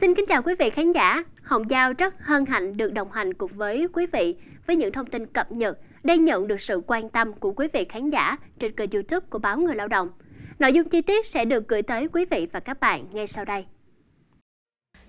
Xin kính chào quý vị khán giả. Hồng Giao rất hân hạnh được đồng hành cùng với quý vị với những thông tin cập nhật đang nhận được sự quan tâm của quý vị khán giả trên kênh youtube của Báo Người Lao động. Nội dung chi tiết sẽ được gửi tới quý vị và các bạn ngay sau đây.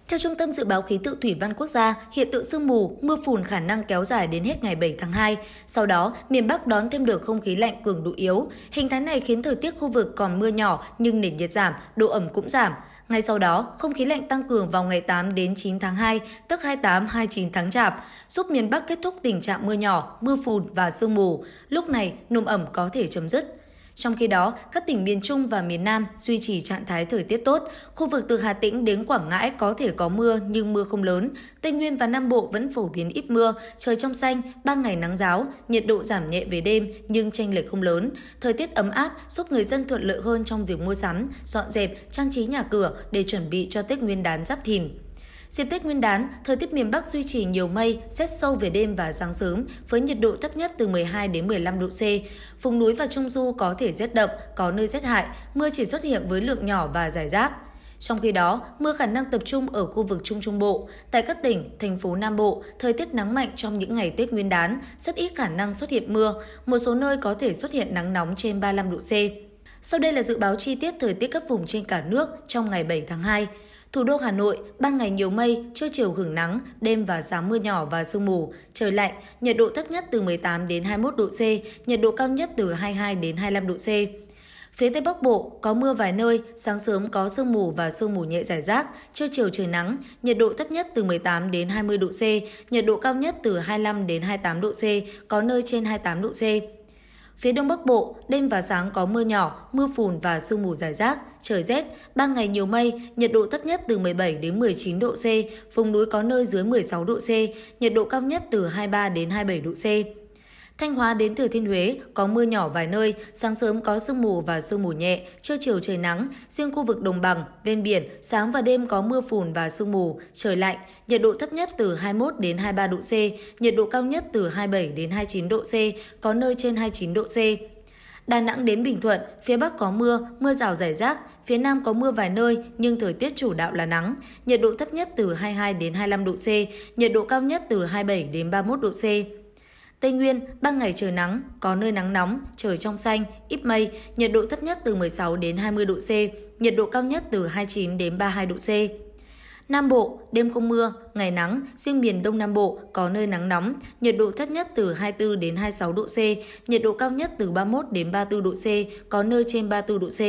Theo Trung tâm Dự báo Khí tượng Thủy văn Quốc gia, hiện tượng sương mù, mưa phùn khả năng kéo dài đến hết ngày 7 tháng 2. Sau đó, miền Bắc đón thêm được không khí lạnh cường độ yếu. Hình thái này khiến thời tiết khu vực còn mưa nhỏ nhưng nền nhiệt giảm, độ ẩm cũng giảm. Ngay sau đó, không khí lạnh tăng cường vào ngày 8 đến 9 tháng 2, tức 28 29 tháng Chạp, giúp miền Bắc kết thúc tình trạng mưa nhỏ, mưa phùn và sương mù. Lúc này, nồm ẩm có thể chấm dứt. Trong khi đó, các tỉnh miền Trung và miền Nam duy trì trạng thái thời tiết tốt. Khu vực từ Hà Tĩnh đến Quảng Ngãi có thể có mưa nhưng mưa không lớn. Tây Nguyên và Nam Bộ vẫn phổ biến ít mưa, trời trong xanh, ba ngày nắng giáo, nhiệt độ giảm nhẹ về đêm nhưng chênh lệch không lớn. Thời tiết ấm áp giúp người dân thuận lợi hơn trong việc mua sắm, dọn dẹp, trang trí nhà cửa để chuẩn bị cho Tết Nguyên đán Giáp Thìn. Dịp Tết Nguyên đán, thời tiết miền Bắc duy trì nhiều mây, rét sâu về đêm và sáng sớm, với nhiệt độ thấp nhất từ 12 đến 15 độ C. Vùng núi và Trung Du có thể rét đậm, có nơi rét hại, mưa chỉ xuất hiện với lượng nhỏ và rải rác. Trong khi đó, mưa khả năng tập trung ở khu vực Trung Trung Bộ. Tại các tỉnh, thành phố Nam Bộ, thời tiết nắng mạnh trong những ngày Tết Nguyên đán, rất ít khả năng xuất hiện mưa. Một số nơi có thể xuất hiện nắng nóng trên 35 độ C. Sau đây là dự báo chi tiết thời tiết các vùng trên cả nước trong ngày 7 tháng 2. Thủ đô Hà Nội, ban ngày nhiều mây, trưa chiều hưởng nắng, đêm và sáng mưa nhỏ và sương mù, trời lạnh, nhiệt độ thấp nhất từ 18 đến 21 độ C, nhiệt độ cao nhất từ 22 đến 25 độ C. Phía Tây Bắc Bộ có mưa vài nơi, sáng sớm có sương mù và sương mù nhẹ rải rác, trưa chiều trời nắng, nhiệt độ thấp nhất từ 18 đến 20 độ C, nhiệt độ cao nhất từ 25 đến 28 độ C, có nơi trên 28 độ C. Phía Đông Bắc Bộ, đêm và sáng có mưa nhỏ, mưa phùn và sương mù dài rác, trời rét, ban ngày nhiều mây, nhiệt độ thấp nhất từ 17 đến 19 độ C, vùng núi có nơi dưới 16 độ C, nhiệt độ cao nhất từ 23 đến 27 độ C. Thanh Hóa đến Thừa Thiên Huế có mưa nhỏ vài nơi, sáng sớm có sương mù và sương mù nhẹ, trưa chiều trời nắng, riêng khu vực đồng bằng, ven biển sáng và đêm có mưa phùn và sương mù, trời lạnh, nhiệt độ thấp nhất từ 21 đến 23 độ C, nhiệt độ cao nhất từ 27 đến 29 độ C, có nơi trên 29 độ C. Đà Nẵng đến Bình Thuận, phía Bắc có mưa, mưa rào rải rác, phía Nam có mưa vài nơi nhưng thời tiết chủ đạo là nắng, nhiệt độ thấp nhất từ 22 đến 25 độ C, nhiệt độ cao nhất từ 27 đến 31 độ C. Tây Nguyên, ban ngày trời nắng, có nơi nắng nóng, trời trong xanh, ít mây, nhiệt độ thấp nhất từ 16 đến 20 độ C, nhiệt độ cao nhất từ 29 đến 32 độ C. Nam Bộ, đêm không mưa, ngày nắng, riêng miền Đông Nam Bộ có nơi nắng nóng, nhiệt độ thấp nhất từ 24 đến 26 độ C, nhiệt độ cao nhất từ 31 đến 34 độ C, có nơi trên 34 độ C.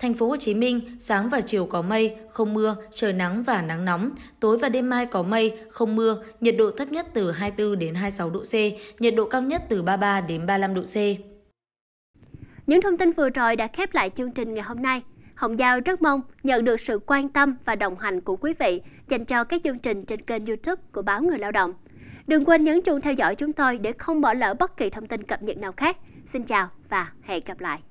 Thành phố Hồ Chí Minh, sáng và chiều có mây, không mưa, trời nắng và nắng nóng. Tối và đêm mai có mây, không mưa, nhiệt độ thấp nhất từ 24 đến 26 độ C, nhiệt độ cao nhất từ 33 đến 35 độ C. Những thông tin vừa rồi đã khép lại chương trình ngày hôm nay. Hồng Giao rất mong nhận được sự quan tâm và đồng hành của quý vị dành cho các chương trình trên kênh youtube của Báo Người Lao Động. Đừng quên nhấn chuông theo dõi chúng tôi để không bỏ lỡ bất kỳ thông tin cập nhật nào khác. Xin chào và hẹn gặp lại!